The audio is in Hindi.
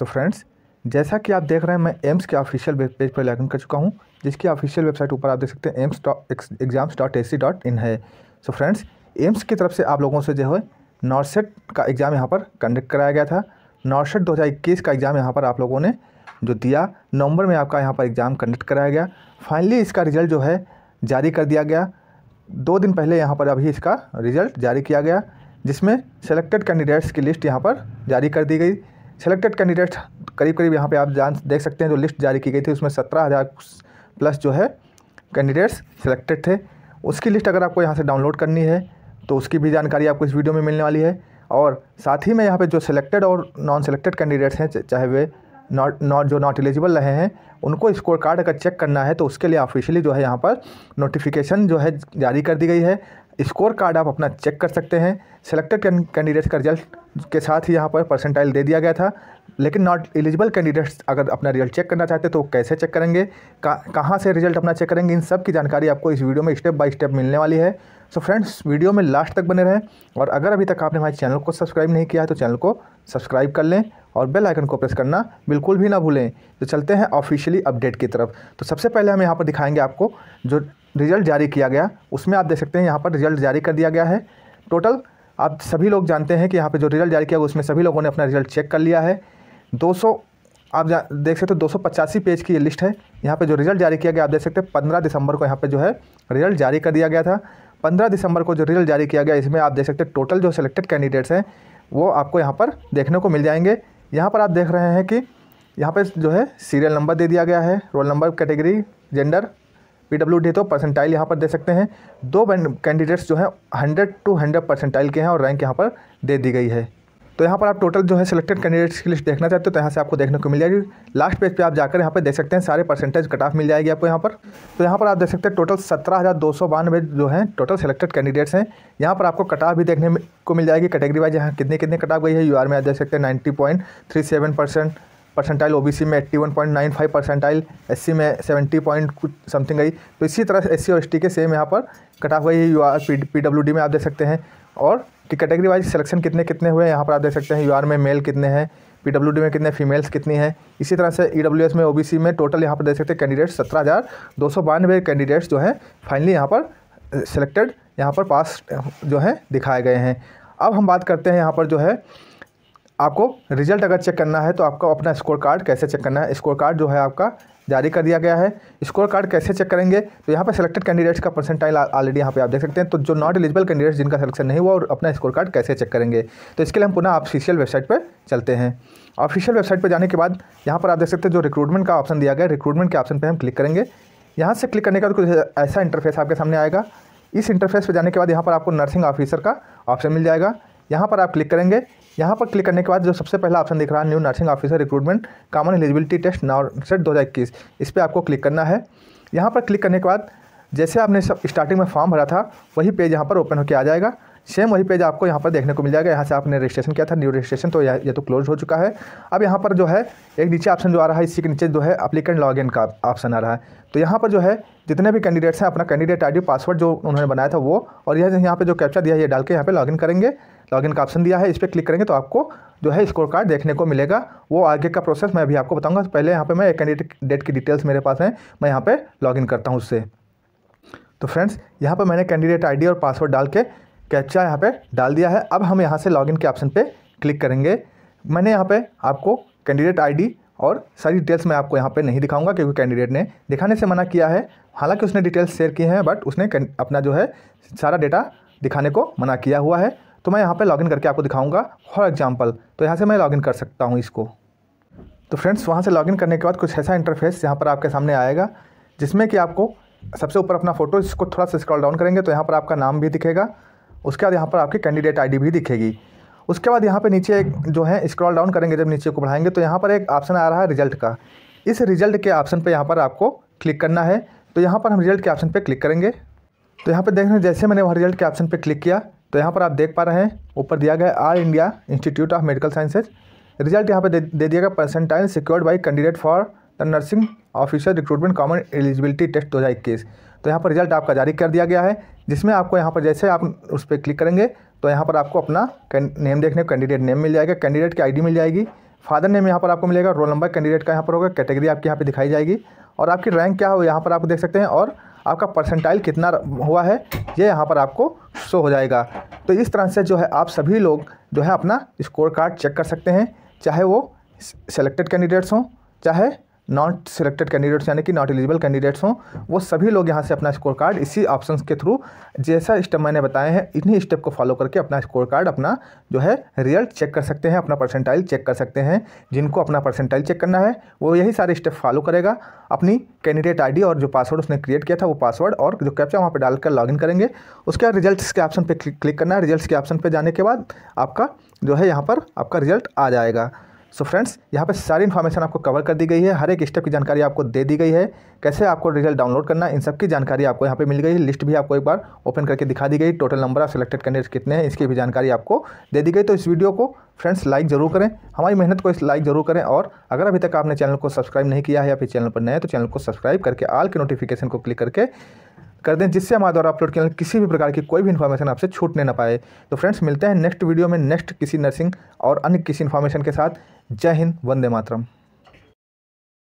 सो so फ्रेंड्स जैसा कि आप देख रहे हैं मैं एम्स के ऑफिशियल वेब पेज पर लॉगिन कर चुका हूँ जिसकी ऑफिशियल वेबसाइट ऊपर आप देख सकते हैं AIIMS exams dot A C dot in है सो फ्रेंड्स एम्स की तरफ से आप लोगों से जो है नॉर्सेट का एग्ज़ाम यहाँ पर कंडक्ट कराया गया था नॉर्सेट दो का एग्ज़ाम यहाँ पर आप लोगों ने जो दिया नवंबर में आपका यहाँ पर एग्ज़ाम कंडक्ट कराया गया फाइनली इसका रिज़ल्ट जो है जारी कर दिया गया दो दिन पहले यहाँ पर अभी इसका रिज़ल्ट जारी किया गया जिसमें सेलेक्टेड कैंडिडेट्स की लिस्ट यहाँ पर जारी कर दी गई सेलेक्टेड कैंडिडेट्स करीब करीब यहाँ पे आप जान देख सकते हैं जो लिस्ट जारी की गई थी उसमें सत्रह हज़ार प्लस जो है कैंडिडेट्स सेलेक्टेड थे उसकी लिस्ट अगर आपको यहाँ से डाउनलोड करनी है तो उसकी भी जानकारी आपको इस वीडियो में मिलने वाली है और साथ ही में यहाँ पे जो सिलेक्टेड और नॉन सेलेक्टेड कैंडिडेट्स हैं चाहे वे नॉट नॉट जो नॉट एलिजिबल रहे हैं उनको स्कोर कार्ड अगर चेक करना है तो उसके लिए ऑफिशियली जो है यहाँ पर नोटिफिकेशन जो है जारी कर दी गई है स्कोर कार्ड आप अपना चेक कर सकते हैं सेलेक्टेड कैंडिडेट्स का रिजल्ट के साथ ही यहाँ पर परसेंटाइल दे दिया गया था लेकिन नॉट एलिजिबल कैंडिडेट्स अगर अपना रिजल्ट चेक करना चाहते तो कैसे चेक करेंगे कहाँ से रिजल्ट अपना चेक करेंगे इन सब की जानकारी आपको इस वीडियो में स्टेप बाय स्टेप मिलने वाली है सो so फ्रेंड्स वीडियो में लास्ट तक बने रहें और अगर अभी तक आपने हमारे चैनल को सब्सक्राइब नहीं किया है तो चैनल को सब्सक्राइब कर लें और बेल आइकन को प्रेस करना बिल्कुल भी ना भूलें तो चलते हैं ऑफिशियली अपडेट की तरफ तो सबसे पहले हम यहाँ पर दिखाएंगे आपको जो रिज़ल्ट जारी किया गया उसमें आप देख सकते हैं यहाँ पर रिज़ल्ट जारी कर दिया गया है टोटल आप सभी लोग जानते हैं कि यहाँ पर जो रिज़ल्ट जारी किया गया उसमें सभी लोगों ने अपना रिज़ल्ट चेक कर लिया है दो आप देख सकते हो दो पेज की ये लिस्ट है यहाँ पर जो रिज़ल्ट जारी किया गया आप देख सकते हैं पंद्रह दिसंबर को यहाँ पर जो है रिज़ल्ट जारी कर दिया गया था पंद्रह दिसंबर को जो रिज़ल्ट जारी किया गया इसमें आप देख सकते हैं टोटल जो सिलेक्टेड कैंडिडेट्स हैं वो आपको यहाँ पर देखने को मिल जाएंगे यहाँ पर आप देख रहे हैं कि यहाँ पर जो है सीरियल नंबर दे दिया गया है roll number category gender P W D तो परसेंटाइल यहाँ पर दे सकते हैं दो कैंडिडेट्स जो हैं हंड्रेड टू हंड्रेड परसेंटाइल के हैं और रैंक यहाँ पर दे दी गई है तो यहाँ पर आप टोटल जो है सिलेक्टेड कैंडिडेट्स की लिस्ट देखना चाहते हो तो यहाँ से आपको देखने को मिल जाएगी लास्ट पेज पे आप जाकर यहाँ पे देख सकते हैं सारे परसेंटेज कट ऑफ मिल जाएगी आपको यहाँ पर तो यहाँ पर आप देख सकते हैं टोटल सत्रह हज़ार दो सौ बानवे जो है टोटल सिलेक्टेड कैंडिडेट्स हैं यहाँ पर आपको कट ऑफ भी देखने को मिल जाएगी कैटेगरी वाइज यहाँ कितने कितने कट ऑफ गई है यू में आप देख सकते हैं ninety point three seven percent percentile OBC में eighty one point nine five percentile S में सेवेंटी पॉइंट कुछ समथिंग गई तो इसी तरह सी और एस के सेम यहाँ पर कटा हुआ है यू आर पी में आप देख सकते हैं और कैटेगरी वाइज सिलेक्शन कितने कितने हुए यहाँ पर आप देख सकते हैं यू में मेल कितने हैं पी में कितने फीमेल्स कितनी हैं इसी तरह से ई e में ओ में टोटल यहाँ पर देख सकते हैं कैंडिडेट्स सत्रह हज़ार दो सौ बानवे कैंडिडेट्स जो हैं फाइनली यहाँ पर सिलेक्टेड uh, यहाँ पर पास uh, जो हैं दिखाए गए हैं अब हम बात करते हैं यहाँ पर जो है आपको रिजल्ट अगर चेक करना है तो आपको अपना स्कोर कार्ड कैसे चेक करना है स्कोर कार्ड जो है आपका जारी कर दिया गया है स्कोर कार्ड कैसे चेक करेंगे तो यहाँ पर सिलेक्टेड कैंडिडेट्स का परसेंटाइल ऑलरेडी यहाँ पे आप देख सकते हैं तो जो नॉट एलिजिबल कैंडिडेट्स जिनका सिलेक्शन नहीं हुआ और अपना स्कोर कार्ड कैसे चेक करेंगे तो इसके लिए हम पुनः ऑफिशियल वेबसाइट पर चलते हैं ऑफिशियल वेबसाइट पर जाने के बाद यहाँ पर आप देख सकते हैं जो रिक्रूटमेंट का ऑप्शन दिया गया है रिक्रूटमेंट के ऑप्शन पर हम क्लिक करेंगे यहाँ से क्लिक करने का कुछ ऐसा इंटरफेस आपके सामने आएगा इस इंटरफेस पर जाने के बाद यहाँ पर आपको नर्सिंग ऑफिसर का ऑप्शन मिल जाएगा यहाँ पर आप क्लिक करेंगे यहाँ पर क्लिक करने के बाद जो सबसे पहला ऑप्शन दिख रहा है new nursing officer recruitment common eligibility test NORCET दो इस पर आपको क्लिक करना है यहाँ पर क्लिक करने के बाद जैसे आपने सब स्टार्टिंग में फॉर्म भरा था वही पेज यहाँ पर ओपन होकर आ जाएगा सेम वही पेज आपको यहाँ पर देखने को मिल जाएगा यहाँ से आपने रजिस्ट्रेशन किया था न्यू रजिस्ट्रेशन तो ये तो क्लोज हो चुका है अब यहाँ पर जो है एक नीचे ऑप्शन जो आ रहा है इसी के नीचे जो है अप्लीकेंट लॉग का ऑप्शन आ रहा है तो यहाँ पर जो है जितने भी कैंडिडेट्स हैं अपना कैंडिडेट आई पासवर्ड जो उन्होंने बनाया था वो और यह यहाँ पर जो कैप्चा दिया है ये डाल के यहाँ पर लॉगिन करेंगे लॉगिन का ऑप्शन दिया है इस पर क्लिक करेंगे तो आपको जो है स्कोर कार्ड देखने को मिलेगा वो आगे का प्रोसेस मैं अभी आपको बताऊंगा पहले यहाँ पे मैं एक कैंडिडेट की डिटेल्स मेरे पास हैं मैं यहाँ पे लॉगिन करता हूँ उससे तो फ्रेंड्स यहाँ पर मैंने कैंडिडेट आईडी और पासवर्ड डाल के कैप्चा यहाँ पे डाल दिया है अब हम यहाँ से लॉगिन के ऑप्शन पे क्लिक करेंगे मैंने यहाँ पे आपको कैंडिडेट आईडी और सारी डिटेल्स मैं आपको यहाँ पे नहीं दिखाऊंगा क्योंकि कैंडिडेट ने दिखाने से मना किया है हालांकि उसने डिटेल्स शेयर किए हैं बट उसने अपना जो है सारा डेटा दिखाने को मना किया हुआ है तो मैं यहाँ पर लॉगिन करके आपको दिखाऊँगा फॉर एग्जाम्पल तो यहाँ से मैं लॉगिन कर सकता हूँ इसको तो फ्रेंड्स वहाँ से लॉगिन करने के बाद कुछ ऐसा इंटरफेस यहाँ पर आपके सामने आएगा जिसमें कि आपको सबसे ऊपर अपना फोटो इसको थोड़ा सा स्क्रॉल डाउन करेंगे तो यहाँ पर आपका नाम भी दिखेगा उसके बाद यहाँ पर आपकी कैंडिडेट आईडी भी दिखेगी उसके बाद यहाँ पे नीचे एक जो है स्क्रॉल डाउन करेंगे जब नीचे को बढ़ाएंगे तो यहाँ पर एक ऑप्शन आ रहा है रिजल्ट का इस रिजल्ट के ऑप्शन पर यहाँ पर आपको क्लिक करना है तो यहाँ पर हम रिजल्ट के ऑप्शन पर क्लिक करेंगे तो यहाँ पर देख जैसे मैंने वहाँ रिजल्ट के ऑप्शन पर क्लिक किया तो यहाँ पर आप देख पा रहे हैं ऊपर दिया गया all India institute of medical sciences result यहाँ पर दे, दिया गया percentile secured by candidate for the nursing officer recruitment common eligibility test दो तो यहाँ पर रिजल्ट आपका जारी कर दिया गया है जिसमें आपको यहाँ पर जैसे आप उस पर क्लिक करेंगे तो यहाँ पर आपको अपना नेम देखने को कैंडिडेट नेम मिल जाएगा कैंडिडेट की आईडी मिल जाएगी फादर नेम यहाँ पर आपको मिलेगा रोल नंबर कैंडिडेट का यहाँ पर होगा कैटेगरी आपकी यहाँ पर दिखाई जाएगी और आपकी रैंक क्या हो यहाँ पर आप देख सकते हैं और आपका परसेंटाइल कितना हुआ है ये यहाँ पर आपको शो हो जाएगा तो इस तरह से जो है आप सभी लोग जो है अपना स्कोर कार्ड चेक कर सकते हैं चाहे वो सेलेक्टेड कैंडिडेट्स हों चाहे नॉट सिलेक्टेड कैंडिडेट्स यानी कि नॉट एलिजिबल कैंडिडेट्स हों वो सभी लोग यहाँ से अपना स्कोर कार्ड इसी ऑप्शन के थ्रू जैसा स्टेप मैंने बताए हैं इन्हीं स्टेप को फॉलो करके अपना स्कोर कार्ड अपना जो है रिजल्ट चेक कर सकते हैं अपना परसेंटाइल चेक कर सकते हैं जिनको अपना परसेंटाइल चेक करना है वो यही सारे स्टेप फॉलो करेगा अपनी कैंडिडेट आई और जो पासवर्ड उसने क्रिएट किया था वो पासवर्ड और जो कैप्चा वहाँ पर डालकर लॉग करेंगे उसके बाद रिजल्ट के ऑप्शन पर क्लिक करना है रिजल्ट के ऑप्शन पर जाने के बाद आपका जो है यहाँ पर आपका रिजल्ट आ जाएगा सो फ्रेंड्स यहाँ पे सारी इन्फॉर्मेशन आपको कवर कर दी गई है हर एक स्टेप की जानकारी आपको दे दी गई है कैसे आपको रिजल्ट डाउनलोड करना इन सब की जानकारी आपको यहाँ पे मिल गई है लिस्ट भी आपको एक बार ओपन करके दिखा दी गई total number of selected candidates कितने हैं इसकी भी जानकारी आपको दे दी गई तो इस वीडियो को फ्रेंड्स लाइक जरूर करें हमारी मेहनत को इस लाइक जरूर करें और अगर अभी तक आपने चैनल को सब्सक्राइब नहीं किया है या फिर चैनल पर नए तो चैनल को सब्सक्राइब करके आल के नोटिफिकेशन को क्लिक करके कर दें जिससे हमारे द्वारा अपलोड किया किसी भी प्रकार की कोई भी इन्फॉर्मेशन आपसे छूटने ना पाए तो फ्रेंड्स मिलते हैं नेक्स्ट वीडियो में नेक्स्ट किसी नर्सिंग और अन्य किसी इन्फॉर्मेशन के साथ जय हिंद वंदे मातरम